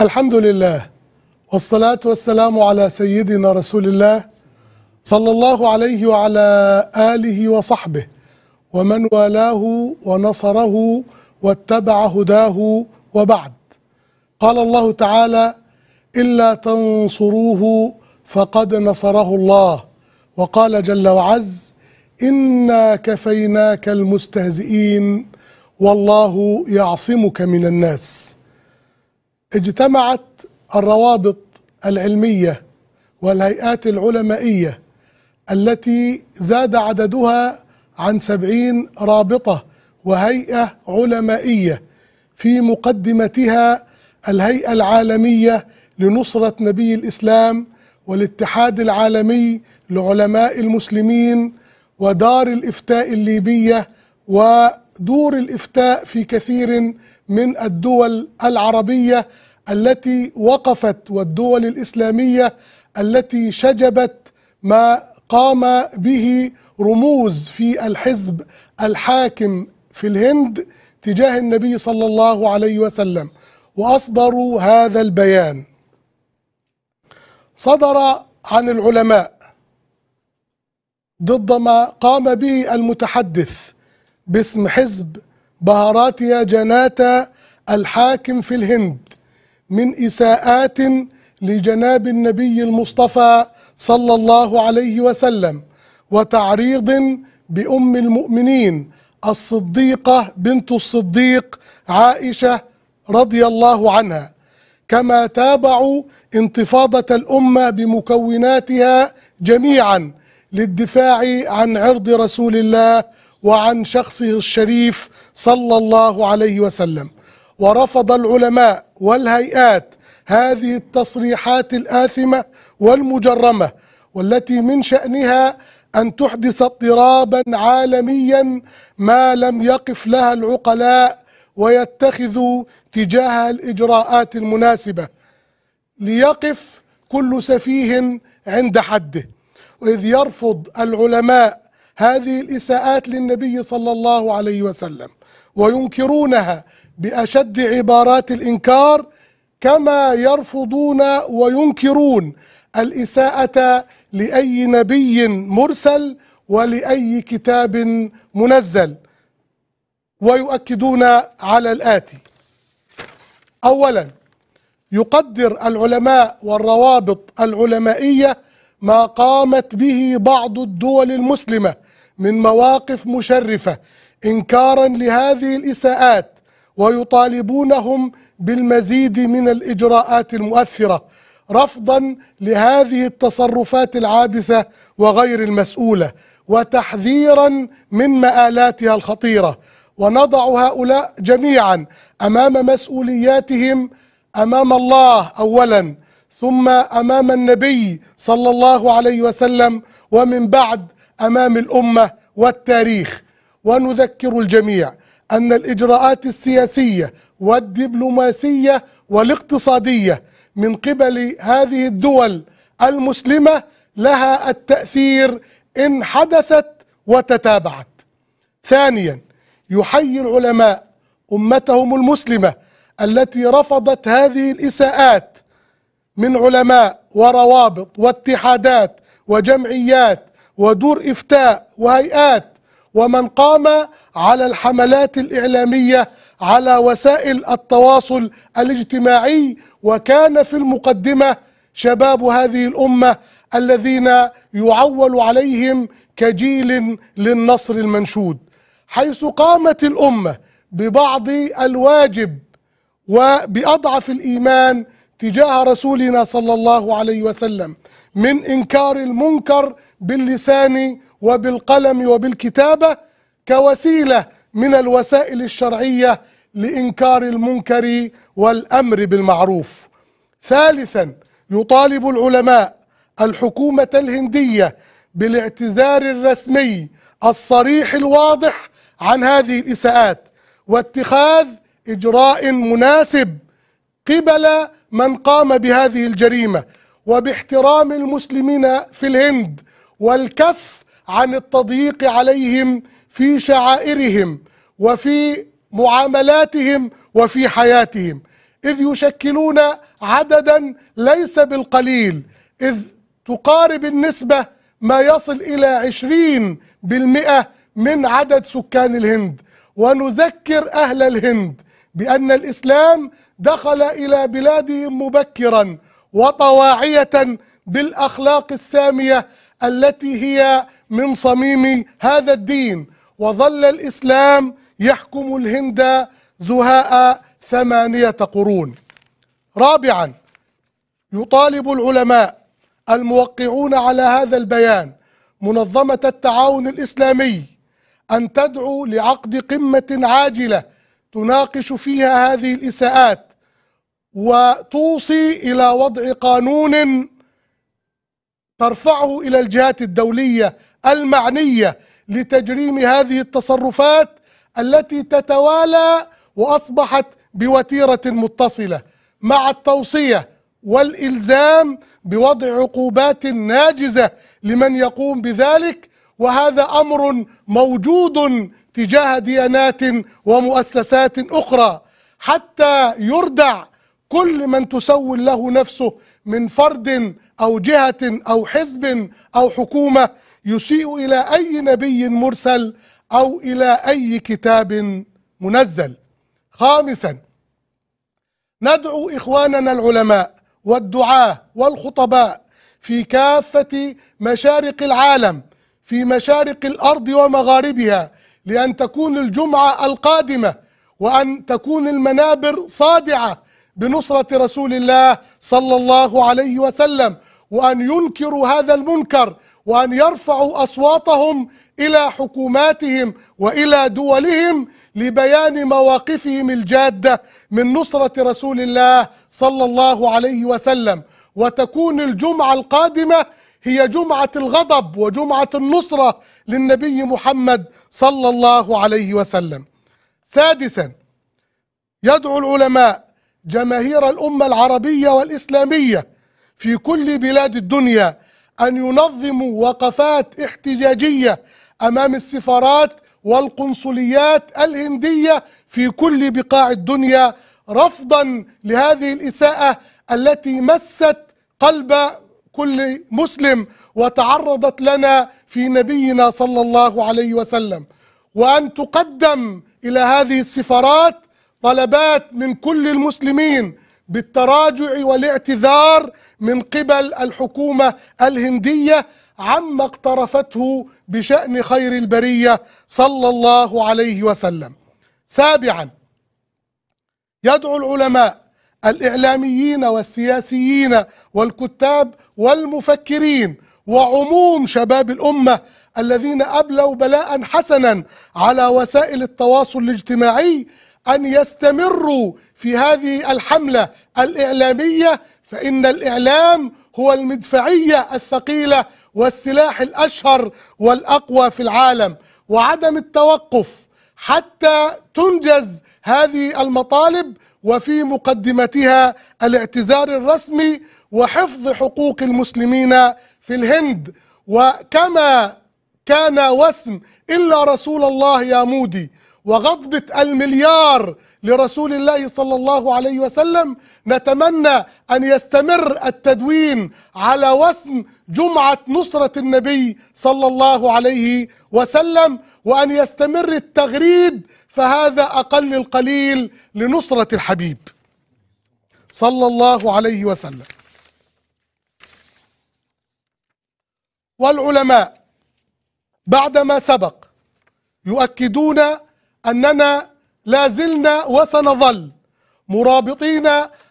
الحمد لله والصلاة والسلام على سيدنا رسول الله صلى الله عليه وعلى آله وصحبه ومن والاه ونصره واتبع هداه وبعد قال الله تعالى إلا تنصروه فقد نصره الله وقال جل وعز إنا كفيناك المستهزئين والله يعصمك من الناس اجتمعت الروابط العلمية والهيئات العلمائية التي زاد عددها عن سبعين رابطة وهيئة علمائية في مقدمتها الهيئة العالمية لنصرة نبي الإسلام والاتحاد العالمي لعلماء المسلمين ودار الإفتاء الليبية ودور الإفتاء في كثير من الدول العربية التي وقفت والدول الاسلاميه التي شجبت ما قام به رموز في الحزب الحاكم في الهند تجاه النبي صلى الله عليه وسلم واصدروا هذا البيان صدر عن العلماء ضد ما قام به المتحدث باسم حزب بهاراتيا جناتا الحاكم في الهند من إساءات لجناب النبي المصطفى صلى الله عليه وسلم وتعريض بأم المؤمنين الصديقة بنت الصديق عائشة رضي الله عنها كما تابعوا انتفاضة الأمة بمكوناتها جميعا للدفاع عن عرض رسول الله وعن شخصه الشريف صلى الله عليه وسلم ورفض العلماء والهيئات هذه التصريحات الآثمة والمجرمة والتي من شأنها أن تحدث اضطرابا عالميا ما لم يقف لها العقلاء ويتخذوا تجاهها الإجراءات المناسبة ليقف كل سفيه عند حده وإذ يرفض العلماء هذه الإساءات للنبي صلى الله عليه وسلم وينكرونها باشد عبارات الانكار كما يرفضون وينكرون الاساءه لاي نبي مرسل ولاي كتاب منزل ويؤكدون على الاتي اولا يقدر العلماء والروابط العلمائيه ما قامت به بعض الدول المسلمه من مواقف مشرفه انكارا لهذه الاساءات ويطالبونهم بالمزيد من الإجراءات المؤثرة رفضا لهذه التصرفات العابثة وغير المسؤولة وتحذيرا من مآلاتها الخطيرة ونضع هؤلاء جميعا أمام مسؤولياتهم أمام الله أولا ثم أمام النبي صلى الله عليه وسلم ومن بعد أمام الأمة والتاريخ ونذكر الجميع أن الإجراءات السياسية والدبلوماسية والاقتصادية من قبل هذه الدول المسلمة لها التأثير إن حدثت وتتابعت. ثانيا يحيي العلماء أمتهم المسلمة التي رفضت هذه الإساءات من علماء وروابط واتحادات وجمعيات ودور إفتاء وهيئات ومن قام على الحملات الإعلامية على وسائل التواصل الاجتماعي وكان في المقدمة شباب هذه الأمة الذين يعول عليهم كجيل للنصر المنشود حيث قامت الأمة ببعض الواجب وبأضعف الإيمان تجاه رسولنا صلى الله عليه وسلم من إنكار المنكر باللسان وبالقلم وبالكتابة كوسيلة من الوسائل الشرعية لإنكار المنكر والأمر بالمعروف ثالثا يطالب العلماء الحكومة الهندية بالاعتذار الرسمي الصريح الواضح عن هذه الإساءات واتخاذ إجراء مناسب قبل من قام بهذه الجريمة وباحترام المسلمين في الهند والكف عن التضييق عليهم في شعائرهم وفي معاملاتهم وفي حياتهم اذ يشكلون عددا ليس بالقليل اذ تقارب النسبه ما يصل الى عشرين بالمئه من عدد سكان الهند ونذكر اهل الهند بان الاسلام دخل الى بلادهم مبكرا وطواعيه بالاخلاق الساميه التي هي من صميم هذا الدين وظل الإسلام يحكم الهند زهاء ثمانية قرون رابعا يطالب العلماء الموقعون على هذا البيان منظمة التعاون الإسلامي أن تدعو لعقد قمة عاجلة تناقش فيها هذه الإساءات وتوصي إلى وضع قانون ترفعه إلى الجهات الدولية المعنية لتجريم هذه التصرفات التي تتوالى واصبحت بوتيره متصله مع التوصيه والالزام بوضع عقوبات ناجزه لمن يقوم بذلك وهذا امر موجود تجاه ديانات ومؤسسات اخرى حتى يردع كل من تسول له نفسه من فرد او جهه او حزب او حكومه يسيء إلى أي نبي مرسل أو إلى أي كتاب منزل خامسا ندعو إخواننا العلماء والدعاة والخطباء في كافة مشارق العالم في مشارق الأرض ومغاربها لأن تكون الجمعة القادمة وأن تكون المنابر صادعة بنصرة رسول الله صلى الله عليه وسلم وأن ينكروا هذا المنكر وأن يرفعوا أصواتهم إلى حكوماتهم وإلى دولهم لبيان مواقفهم الجادة من نصرة رسول الله صلى الله عليه وسلم وتكون الجمعة القادمة هي جمعة الغضب وجمعة النصرة للنبي محمد صلى الله عليه وسلم. سادسا يدعو العلماء جماهير الأمة العربية والإسلامية في كل بلاد الدنيا أن ينظموا وقفات احتجاجية أمام السفارات والقنصليات الهندية في كل بقاع الدنيا رفضا لهذه الإساءة التي مست قلب كل مسلم وتعرضت لنا في نبينا صلى الله عليه وسلم وأن تقدم إلى هذه السفارات طلبات من كل المسلمين بالتراجع والاعتذار من قبل الحكومة الهندية عما اقترفته بشأن خير البرية صلى الله عليه وسلم سابعا يدعو العلماء الإعلاميين والسياسيين والكتاب والمفكرين وعموم شباب الأمة الذين أبلوا بلاء حسنا على وسائل التواصل الاجتماعي أن يستمروا في هذه الحملة الإعلامية فإن الإعلام هو المدفعية الثقيلة والسلاح الأشهر والأقوى في العالم وعدم التوقف حتى تنجز هذه المطالب وفي مقدمتها الاعتذار الرسمي وحفظ حقوق المسلمين في الهند وكما كان وسم إلا رسول الله يا مودي وغضبة المليار لرسول الله صلى الله عليه وسلم نتمنى أن يستمر التدوين على وسم جمعة نصرة النبي صلى الله عليه وسلم وأن يستمر التغريد فهذا أقل القليل لنصرة الحبيب صلى الله عليه وسلم والعلماء بعدما سبق يؤكدون أننا لا زلنا وسنظل مرابطين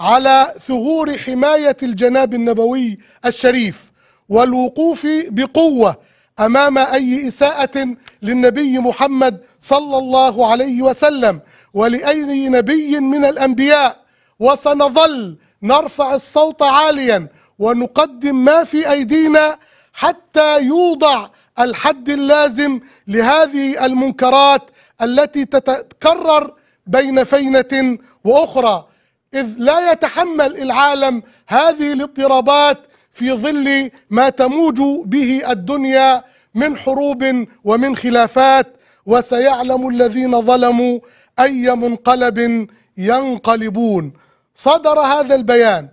على ثغور حماية الجناب النبوي الشريف والوقوف بقوة أمام أي إساءة للنبي محمد صلى الله عليه وسلم ولأي نبي من الأنبياء وسنظل نرفع الصوت عاليا ونقدم ما في أيدينا حتى يوضع الحد اللازم لهذه المنكرات التي تتكرر بين فينة وأخرى إذ لا يتحمل العالم هذه الاضطرابات في ظل ما تموج به الدنيا من حروب ومن خلافات وسيعلم الذين ظلموا أي منقلب ينقلبون صدر هذا البيان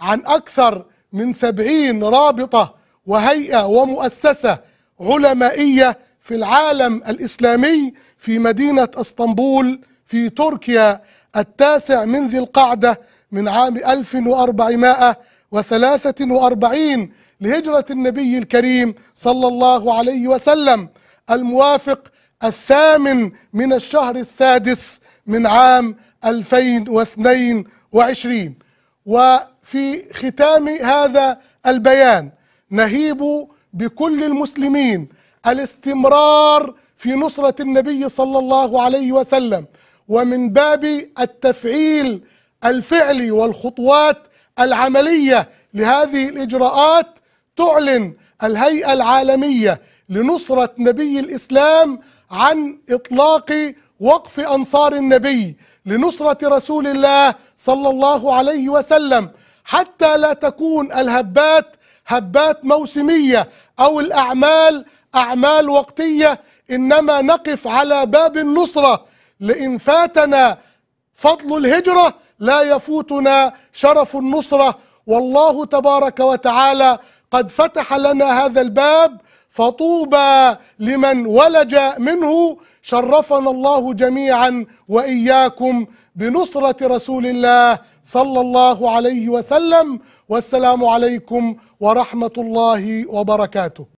عن أكثر من سبعين رابطة وهيئة ومؤسسة علمائية في العالم الإسلامي في مدينة اسطنبول في تركيا التاسع من ذي القعدة من عام 1443 لهجرة النبي الكريم صلى الله عليه وسلم الموافق الثامن من الشهر السادس من عام 2022 وفي ختام هذا البيان نهيب بكل المسلمين الاستمرار في نصرة النبي صلى الله عليه وسلم ومن باب التفعيل الفعلي والخطوات العملية لهذه الإجراءات تعلن الهيئة العالمية لنصرة نبي الإسلام عن إطلاق وقف أنصار النبي لنصرة رسول الله صلى الله عليه وسلم حتى لا تكون الهبات هبات موسمية أو الأعمال أعمال وقتية إنما نقف على باب النصرة لإن فاتنا فضل الهجرة لا يفوتنا شرف النصرة والله تبارك وتعالى قد فتح لنا هذا الباب فطوبى لمن ولج منه شرفنا الله جميعا واياكم بنصره رسول الله صلى الله عليه وسلم والسلام عليكم ورحمه الله وبركاته